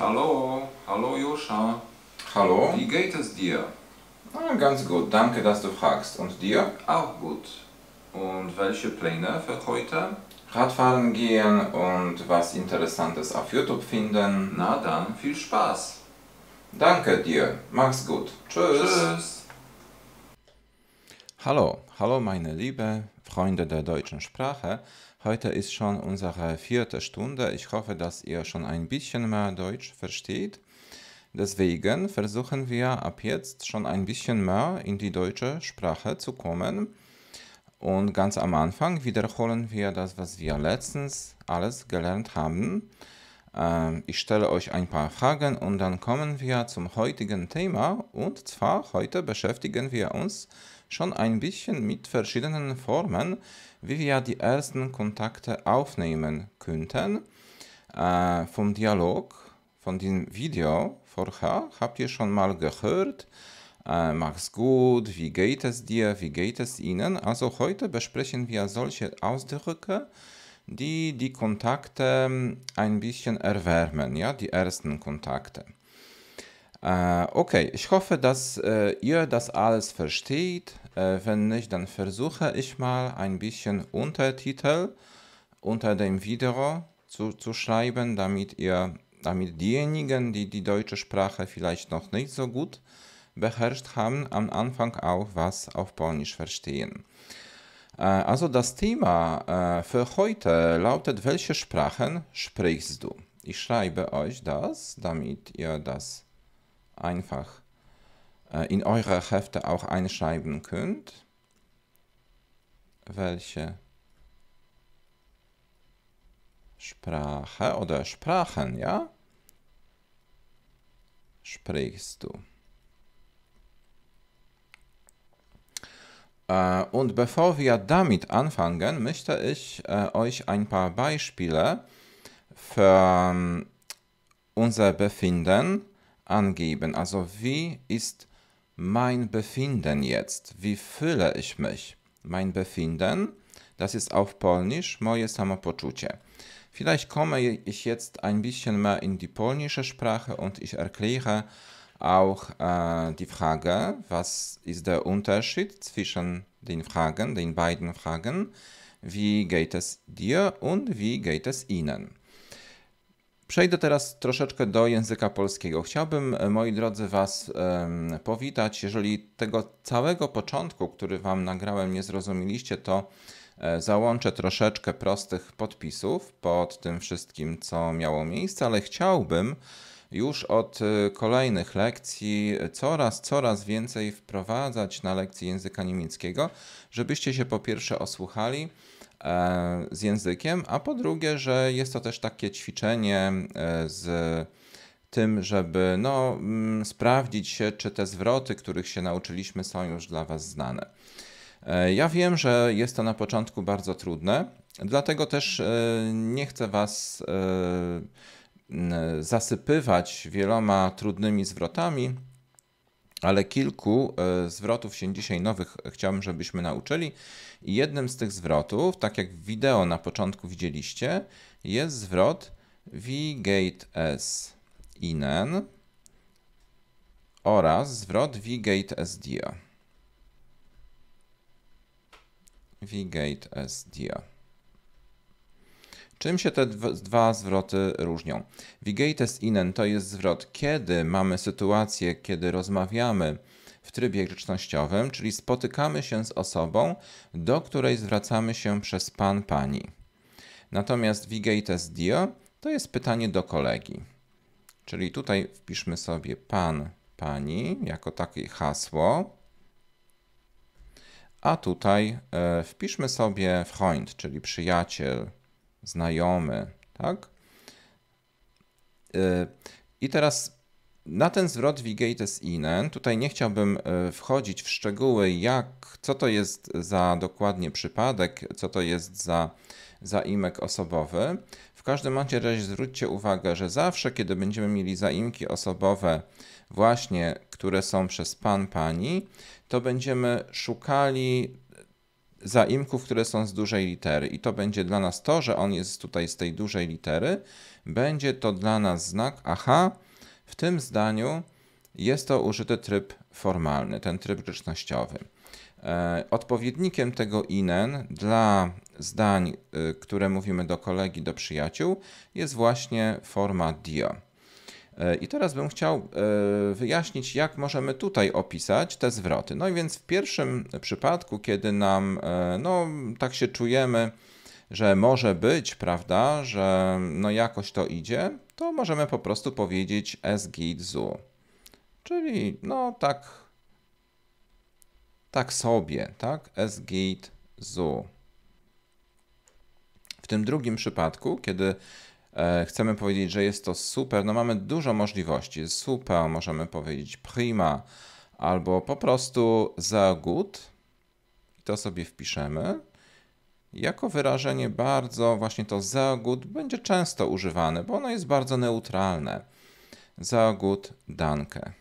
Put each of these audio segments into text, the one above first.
Hallo, hallo Joscha. Hallo. Wie geht es dir? Ah, ganz gut, danke, dass du fragst. Und dir? Auch gut. Und welche Pläne für heute? Radfahren gehen und was Interessantes auf YouTube finden. Na dann, viel Spaß. Danke dir, mach's gut. Tschüss. Tschüss. Hallo, hallo meine liebe Freunde der deutschen Sprache. Heute ist schon unsere vierte Stunde. Ich hoffe, dass ihr schon ein bisschen mehr Deutsch versteht. Deswegen versuchen wir ab jetzt schon ein bisschen mehr in die deutsche Sprache zu kommen. Und ganz am Anfang wiederholen wir das, was wir letztens alles gelernt haben. Ähm, ich stelle euch ein paar Fragen und dann kommen wir zum heutigen Thema. Und zwar heute beschäftigen wir uns mit schon ein bisschen mit verschiedenen Formen, wie wir die ersten Kontakte aufnehmen könnten. Äh, vom Dialog, von dem Video vorher, habt ihr schon mal gehört. Äh, mach's gut, wie geht es dir, wie geht es Ihnen? Also heute besprechen wir solche Ausdrücke, die die Kontakte ähm, ein bisschen erwärmen, ja, die ersten Kontakte. Äh, okay, ich hoffe, dass äh, ihr das alles versteht. Äh, wenn nicht, dann versuche ich mal ein bisschen Untertitel unter dem Video zu, zu schreiben, damit ihr, damit diejenigen, die die deutsche Sprache vielleicht noch nicht so gut beherrscht haben, am Anfang auch was auf Polnisch verstehen. Äh, also das Thema äh, für heute lautet, welche Sprachen sprichst du? Ich schreibe euch das, damit ihr das einfach äh, in eure Hefte auch einschreiben könnt, welche Sprache oder Sprachen, ja, sprichst du. Äh, und bevor wir damit anfangen, möchte ich äh, euch ein paar Beispiele für ähm, unser Befinden angeben. Also wie ist mein Befinden jetzt? Wie fühle ich mich? Mein Befinden, das ist auf Polnisch moje samopoczucie. Vielleicht komme ich jetzt ein bisschen mehr in die polnische Sprache und ich erkläre auch äh, die Frage, was ist der Unterschied zwischen den Fragen, den beiden Fragen, wie geht es dir und wie geht es ihnen? Przejdę teraz troszeczkę do języka polskiego. Chciałbym, e, moi drodzy, Was powitać. Jeżeli tego całego początku, który Wam nagrałem, nie zrozumieliście, to e, załączę troszeczkę prostych podpisów pod tym wszystkim, co miało miejsce, ale chciałbym już od e, kolejnych lekcji coraz, coraz więcej wprowadzać na lekcji języka niemieckiego, żebyście się po pierwsze osłuchali E, z językiem, a po drugie, że jest to też takie ćwiczenie e, z tym, żeby no, mm, sprawdzić się, czy te zwroty, których się nauczyliśmy, są już dla Was znane. E, ja wiem, że jest to na początku bardzo trudne, dlatego też nie chcę Was zasypywać wieloma trudnymi zwrotami ale kilku e, zwrotów się dzisiaj nowych chciałbym, żebyśmy nauczyli. I jednym z tych zwrotów, tak jak w wideo na początku widzieliście, jest zwrot vgate s inen oraz zwrot vgate dia. vgate dia. Czym się te dwa zwroty różnią? Vigates inen to jest zwrot, kiedy mamy sytuację, kiedy rozmawiamy w trybie grzecznościowym, czyli spotykamy się z osobą, do której zwracamy się przez pan, pani. Natomiast vigates dio to jest pytanie do kolegi. Czyli tutaj wpiszmy sobie pan, pani jako takie hasło. A tutaj e, wpiszmy sobie Freund, czyli przyjaciel, znajomy, tak? Y, I teraz na ten zwrot vigates inen, tutaj nie chciałbym y, wchodzić w szczegóły, jak, co to jest za dokładnie przypadek, co to jest za, zaimek osobowy. W każdym razie zwróćcie uwagę, że zawsze, kiedy będziemy mieli zaimki osobowe, właśnie które są przez pan, pani, to będziemy szukali zaimków, które są z dużej litery. I to będzie dla nas to, że on jest tutaj z tej dużej litery. Będzie to dla nas znak aha. W tym zdaniu jest to użyty tryb formalny, ten tryb grzecznościowy. E, odpowiednikiem tego inen dla zdań, y, które mówimy do kolegi, do przyjaciół, jest właśnie forma dio. E, I teraz bym chciał e, wyjaśnić, jak możemy tutaj opisać te zwroty. No i więc w pierwszym przypadku, kiedy nam e, no, tak się czujemy, że może być, prawda, że no jakoś to idzie, to możemy po prostu powiedzieć es geht Czyli no tak, tak sobie, tak, es geht W tym drugim przypadku, kiedy E, chcemy powiedzieć, że jest to super, no mamy dużo możliwości. Super, możemy powiedzieć prima, albo po prostu za good. I to sobie wpiszemy. Jako wyrażenie bardzo właśnie to za good będzie często używane, bo ono jest bardzo neutralne. Za good danke.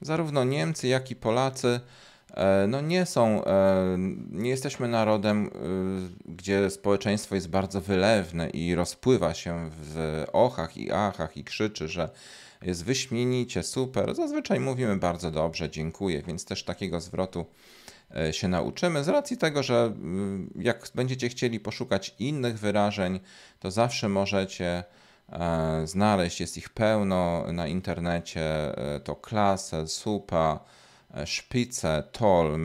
Zarówno Niemcy, jak i Polacy E, no nie są, e, nie jesteśmy narodem, e, gdzie społeczeństwo jest bardzo wylewne i rozpływa się w ochach i achach i krzyczy, że jest wyśmienicie, super. Zazwyczaj mówimy bardzo dobrze, dziękuję, więc też takiego zwrotu się nauczymy. Z racji tego, że mm, jak będziecie chcieli poszukać innych wyrażeń, to zawsze możecie znaleźć, jest ich pełno na internecie, to klasę, super E, szpice, tol,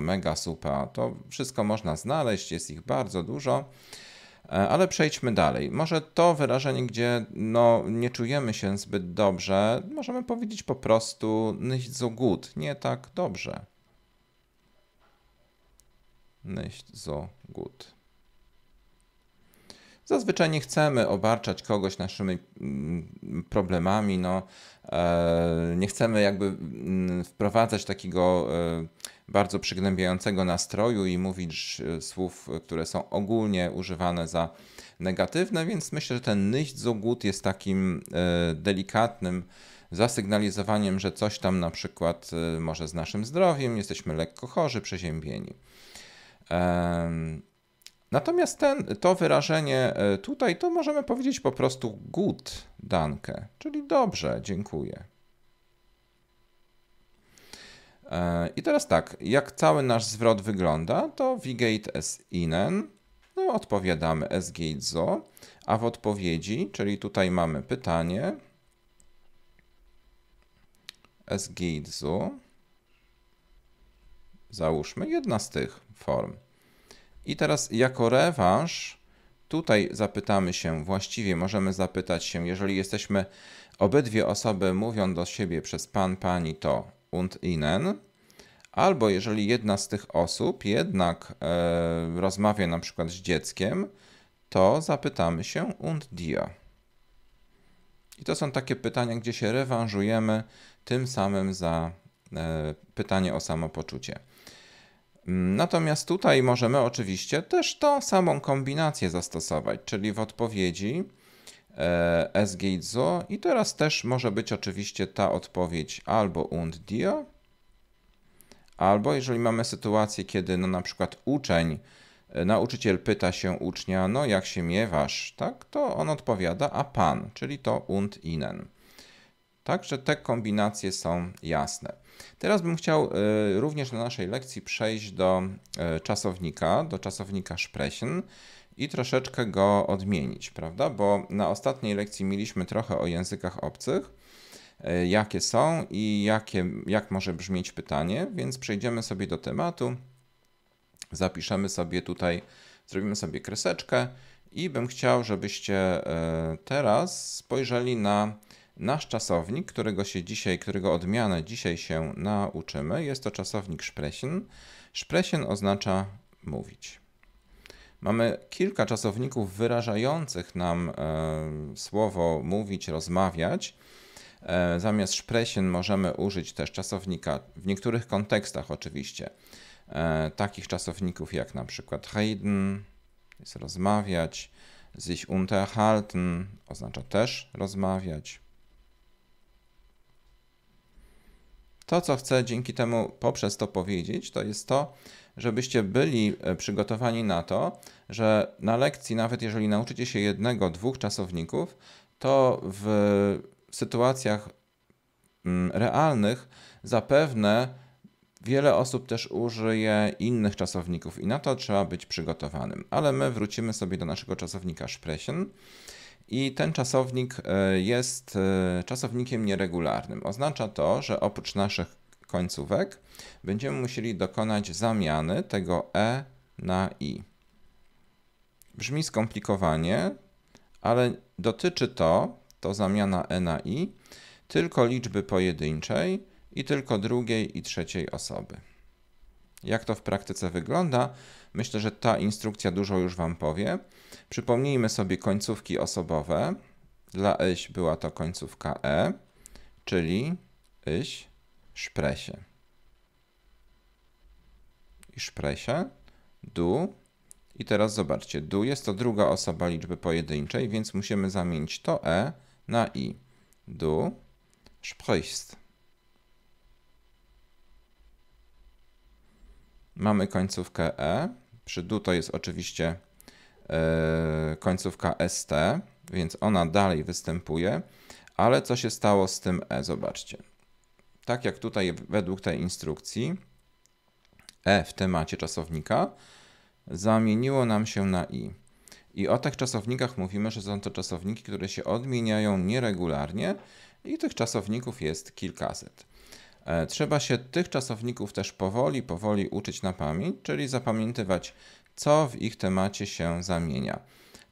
mega super. To wszystko można znaleźć, jest ich bardzo dużo. E, ale przejdźmy dalej. Może to wyrażenie, gdzie no, nie czujemy się zbyt dobrze, możemy powiedzieć po prostu nicht so gut, nie tak dobrze. Nicht so gut. Zazwyczaj nie chcemy obarczać kogoś naszymi mm, problemami, no, e, nie chcemy jakby mm, wprowadzać takiego e, bardzo przygnębiającego nastroju i mówić e, słów, które są ogólnie używane za negatywne, więc myślę, że ten nyść zogut jest takim delikatnym zasygnalizowaniem, że coś tam na przykład może z naszym zdrowiem, jesteśmy lekko chorzy, przeziębieni. Natomiast ten, to wyrażenie e, tutaj to możemy powiedzieć po prostu gut danke, czyli dobrze, dziękuję. E, I teraz tak, jak cały nasz zwrot wygląda, to wie geht es Ihnen, no odpowiadamy es geht so, a w odpowiedzi, czyli tutaj mamy pytanie, es geht so, załóżmy, jedna z tych form. I teraz jako rewanż tutaj zapytamy się, właściwie możemy zapytać się, jeżeli jesteśmy obydwie osoby mówią do siebie przez pan, pani to und inen, albo jeżeli jedna z tych osób jednak e, rozmawia na przykład z dzieckiem, to zapytamy się und dir. I to są takie pytania, gdzie się rewanżujemy tym samym za e, pytanie o samopoczucie. Natomiast tutaj możemy oczywiście też tą samą kombinację zastosować, czyli w odpowiedzi e, es i teraz też może być oczywiście ta odpowiedź albo und dir, albo jeżeli mamy sytuację, kiedy no na przykład uczeń, e, nauczyciel pyta się ucznia, no jak się miewasz, tak, to on odpowiada a pan, czyli to und ihnen. Także te kombinacje są jasne. Teraz bym chciał e, również na naszej lekcji przejść do e, czasownika, do czasownika sprechen i troszeczkę go odmienić, prawda? Bo na ostatniej lekcji mieliśmy trochę o językach obcych, e, jakie są i jakie, jak może brzmieć pytanie, więc przejdziemy sobie do tematu. Zapiszemy sobie tutaj, zrobimy sobie kreseczkę i bym chciał, żebyście teraz spojrzeli na Nasz czasownik, którego się dzisiaj, którego odmianę dzisiaj się nauczymy, jest to czasownik sprechen. Sprechen oznacza mówić. Mamy kilka czasowników wyrażających nam e, słowo mówić, rozmawiać. E, zamiast sprechen możemy użyć też czasownika, w niektórych kontekstach oczywiście, e, takich czasowników jak na przykład reden, jest rozmawiać, sich unterhalten oznacza też rozmawiać, To, co chcę dzięki temu poprzez to powiedzieć, to jest to, żebyście byli e, przygotowani na to, że na lekcji, nawet jeżeli nauczycie się jednego, dwóch czasowników, to w sytuacjach mm, realnych zapewne wiele osób też użyje innych czasowników i na to trzeba być przygotowanym. Ale my wrócimy sobie do naszego czasownika sprechen i ten czasownik e, jest e, czasownikiem nieregularnym. Oznacza to, że oprócz naszych końcówek będziemy musieli dokonać zamiany tego e na i. Brzmi skomplikowanie, ale dotyczy to, to zamiana e na i, tylko liczby pojedynczej i tylko drugiej i trzeciej osoby. Jak to w praktyce wygląda? Myślę, że ta instrukcja dużo już Wam powie. Przypomnijmy sobie końcówki osobowe. Dla yś była to końcówka e, czyli yś, szpresie. I szpresie, du. I teraz zobaczcie, du jest to druga osoba liczby pojedynczej, więc musimy zamienić to e na i. Du sprichst. Mamy końcówkę e. Przy du to jest oczywiście E, końcówka ST, więc ona dalej występuje, ale co się stało z tym E? Zobaczcie. Tak jak tutaj według tej instrukcji, E w temacie czasownika zamieniło nam się na I. I o tych czasownikach mówimy, że są to czasowniki, które się odmieniają nieregularnie i tych czasowników jest kilkaset. E, trzeba się tych czasowników też powoli, powoli uczyć na pamięć, czyli zapamiętywać co w ich temacie się zamienia.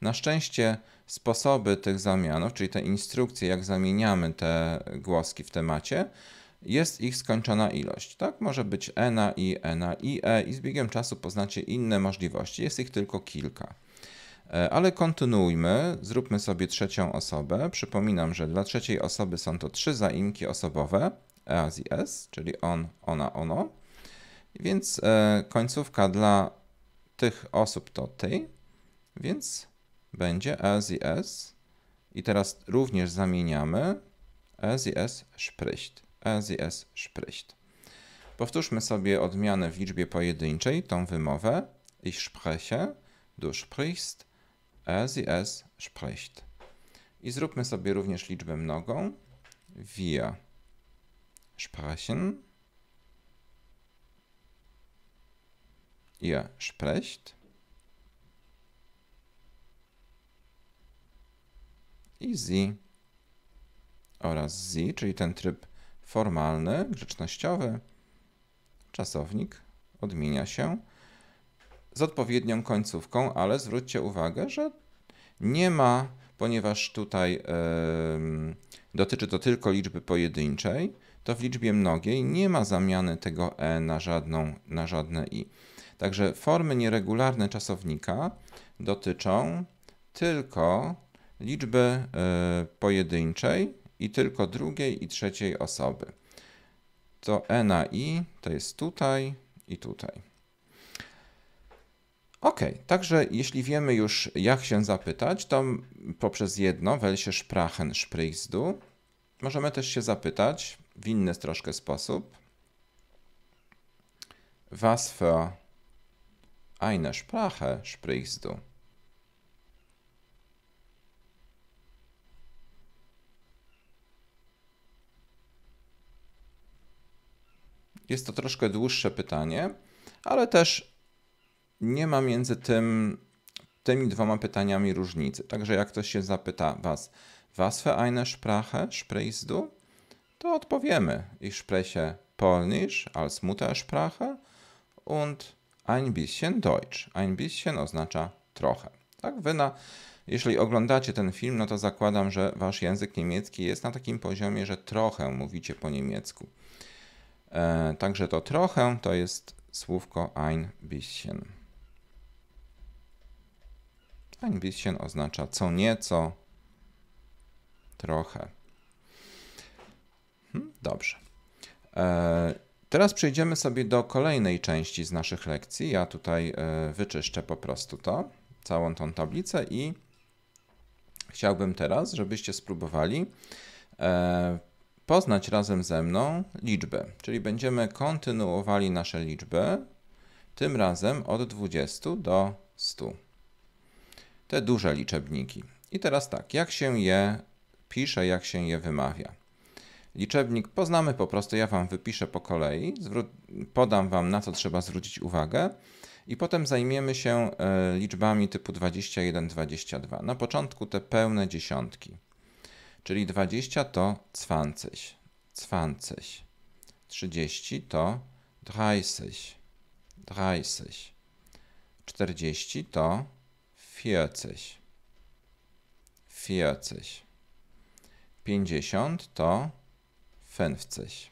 Na szczęście sposoby tych zamianów, czyli te instrukcje, jak zamieniamy te głoski w temacie, jest ich skończona ilość. Tak, może być e na i, e na i, e i z biegiem czasu poznacie inne możliwości. Jest ich tylko kilka. E, ale kontynuujmy, zróbmy sobie trzecią osobę. Przypominam, że dla trzeciej osoby są to trzy zaimki osobowe, e as i s, czyli on, ona, ono. Więc e, końcówka dla tych osób to ty, więc będzie as i as. I teraz również zamieniamy as i as spricht. As i as spricht. Powtórzmy sobie odmianę w liczbie pojedynczej, tą wymowę. Ich spreche, du sprichst, as i as spricht. I zróbmy sobie również liczbę mnogą. Wir sprechen, ihr sprecht. I sie oraz sie, czyli ten tryb formalny, grzecznościowy. Czasownik odmienia się z odpowiednią końcówką, ale zwróćcie uwagę, że nie ma, ponieważ tutaj yy, dotyczy to tylko liczby pojedynczej, to w liczbie mnogiej nie ma zamiany tego e na, żadną, na żadne i. Także formy nieregularne czasownika dotyczą tylko liczby e, pojedynczej i tylko drugiej i trzeciej osoby. To e na i to jest tutaj i tutaj. Ok, także jeśli wiemy już jak się zapytać, to poprzez jedno, welche Sprachen sprichst du, możemy też się zapytać w inny troszkę sposób. Was für eine Sprache sprichst du? Jest to troszkę dłuższe pytanie, ale też nie ma między tym, tymi dwoma pytaniami różnicy. Także jak ktoś się zapyta Was, was für eine Sprache sprichst du? To odpowiemy, ich spreche Polnisch als Muttersprache und ein bisschen Deutsch. Ein bisschen oznacza trochę. Tak, wy na, jeśli oglądacie ten film, no to zakładam, że wasz język niemiecki jest na takim poziomie, że trochę mówicie po niemiecku. E, także to trochę to jest słówko ein bisschen. Ein bisschen oznacza co nieco, trochę. Hm, dobrze. E, Teraz przejdziemy sobie do kolejnej części z naszych lekcji. Ja tutaj e, wyczyszczę po prostu to, całą tą tablicę i chciałbym teraz, żebyście spróbowali e, poznać razem ze mną liczby. Czyli będziemy kontynuowali nasze liczby, tym razem od 20 do 100. Te duże liczebniki. I teraz tak, jak się je pisze, jak się je wymawia. Liczebnik poznamy po prostu, ja Wam wypiszę po kolei, podam Wam na co trzeba zwrócić uwagę i potem zajmiemy się e, liczbami typu 21, 22. Na początku te pełne dziesiątki, czyli 20 to 20, 20, 30 to 30, 30, 40 to 40, 40, 50 to fenwceś.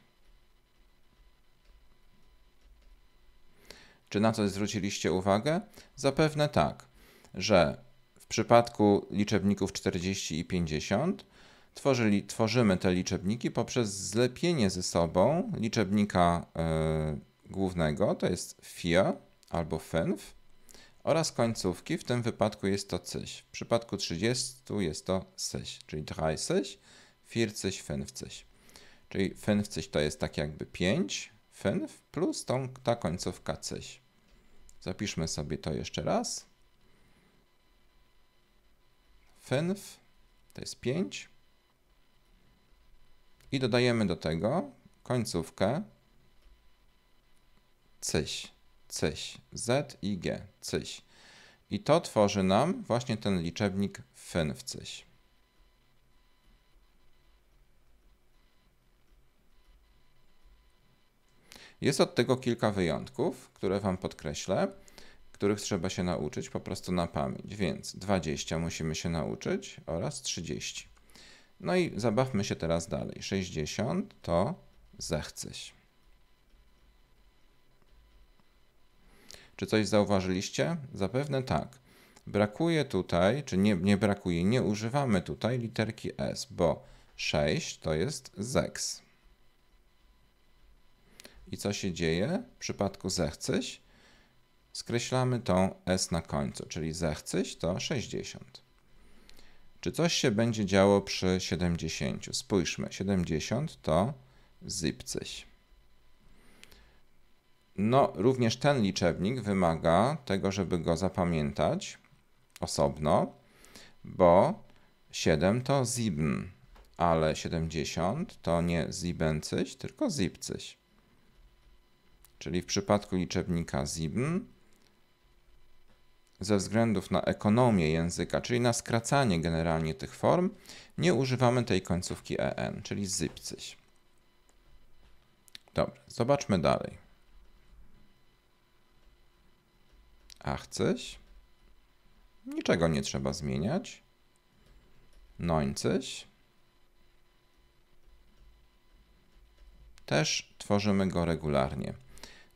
Czy na coś zwróciliście uwagę? Zapewne tak, że w przypadku liczebników 40 i 50 tworzyli, tworzymy te liczebniki poprzez zlepienie ze sobą liczebnika e, głównego, to jest FIA albo FENF, oraz końcówki, w tym wypadku jest to CYŚ. W przypadku 30 jest to SYŚ, czyli 30, 40, 50. Czyli fenw coś to jest tak jakby 5 fenw plus tą, ta końcówka coś. Zapiszmy sobie to jeszcze raz. Fenw to jest 5. I dodajemy do tego końcówkę cyś, cyś, z i g, cyś. I to tworzy nam właśnie ten liczebnik fenw cyś. Jest od tego kilka wyjątków, które Wam podkreślę, których trzeba się nauczyć po prostu na pamięć. Więc 20 musimy się nauczyć oraz 30. No i zabawmy się teraz dalej. 60 to zechceś. Czy coś zauważyliście? Zapewne tak. Brakuje tutaj, czy nie, nie brakuje, nie używamy tutaj literki S, bo 6 to jest zeks. I co się dzieje w przypadku zechcyś? Skreślamy tą s na końcu, czyli zechcyś to 60. Czy coś się będzie działo przy 70? Spójrzmy, 70 to zypcyś. No, również ten liczebnik wymaga tego, żeby go zapamiętać osobno, bo 7 to zibn, ale 70 to nie zibencyś, tylko zipcyś. Czyli w przypadku liczebnika ZIBN, ze względów na ekonomię języka, czyli na skracanie generalnie tych form, nie używamy tej końcówki en, czyli zypcyś. Dobrze, zobaczmy dalej. ACHCYŚ. Niczego nie trzeba zmieniać. Nońcyś. Też tworzymy go regularnie.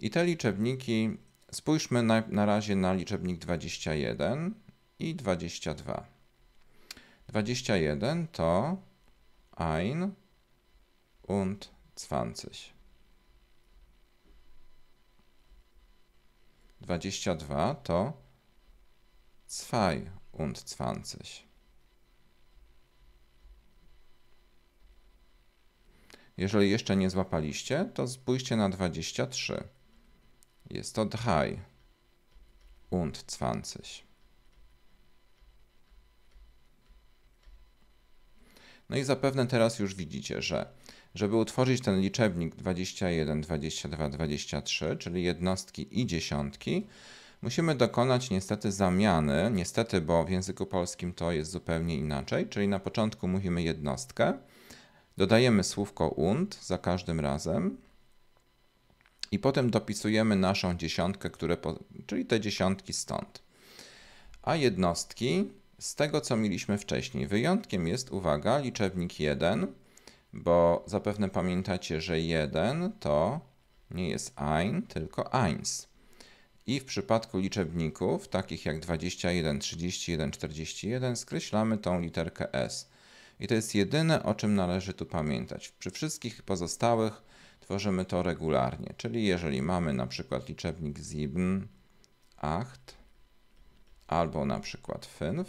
I te liczebniki, spójrzmy na, na razie na liczebnik 21 i 22. 21 to ein und 20. 22 to zwei und 20. Jeżeli jeszcze nie złapaliście, to spójrzcie na 23. Jest to drei und zwanzig. No i zapewne teraz już widzicie, że żeby utworzyć ten liczebnik 21, 22, 23, czyli jednostki i dziesiątki, musimy dokonać niestety zamiany. Niestety, bo w języku polskim to jest zupełnie inaczej, czyli na początku mówimy jednostkę, dodajemy słówko und za każdym razem, i potem dopisujemy naszą dziesiątkę, które po, czyli te dziesiątki stąd. A jednostki z tego, co mieliśmy wcześniej. Wyjątkiem jest, uwaga, liczebnik 1, bo zapewne pamiętacie, że 1 to nie jest ein, tylko eins. I w przypadku liczebników, takich jak 21, 31, 41, skreślamy tą literkę S. I to jest jedyne, o czym należy tu pamiętać. Przy wszystkich pozostałych tworzymy to regularnie. Czyli jeżeli mamy na przykład liczebnik 7, acht, albo na przykład fünf,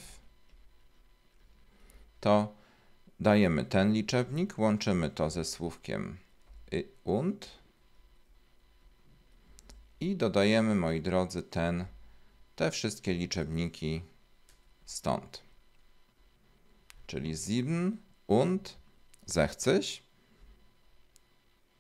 to dajemy ten liczebnik, łączymy to ze słówkiem y, und i dodajemy, moi drodzy, ten, te wszystkie liczebniki stąd. Czyli sieben und sechzig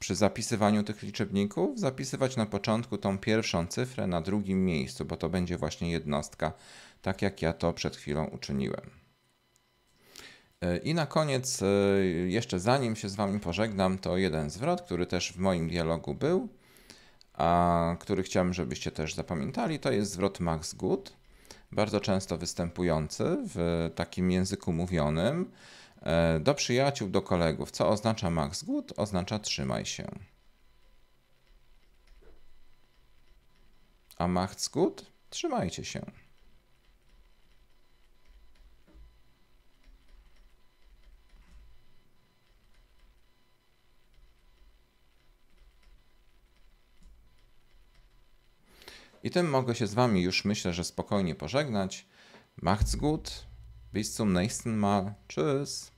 przy zapisywaniu tych liczebników zapisywać na początku tą pierwszą cyfrę na drugim miejscu, bo to będzie właśnie jednostka, tak jak ja to przed chwilą uczyniłem. E, I na koniec, e, jeszcze zanim się z Wami pożegnam, to jeden zwrot, który też w moim dialogu był, a który chciałem, żebyście też zapamiętali, to jest zwrot Max Good, bardzo często występujący w takim języku mówionym. E, do przyjaciół, do kolegów. Co oznacza Max Good? Oznacza trzymaj się. A Max Good? Trzymajcie się. I tym mogę się z Wami już myślę, że spokojnie pożegnać. Macht's gut. Bis zum nächsten Mal. Tschüss.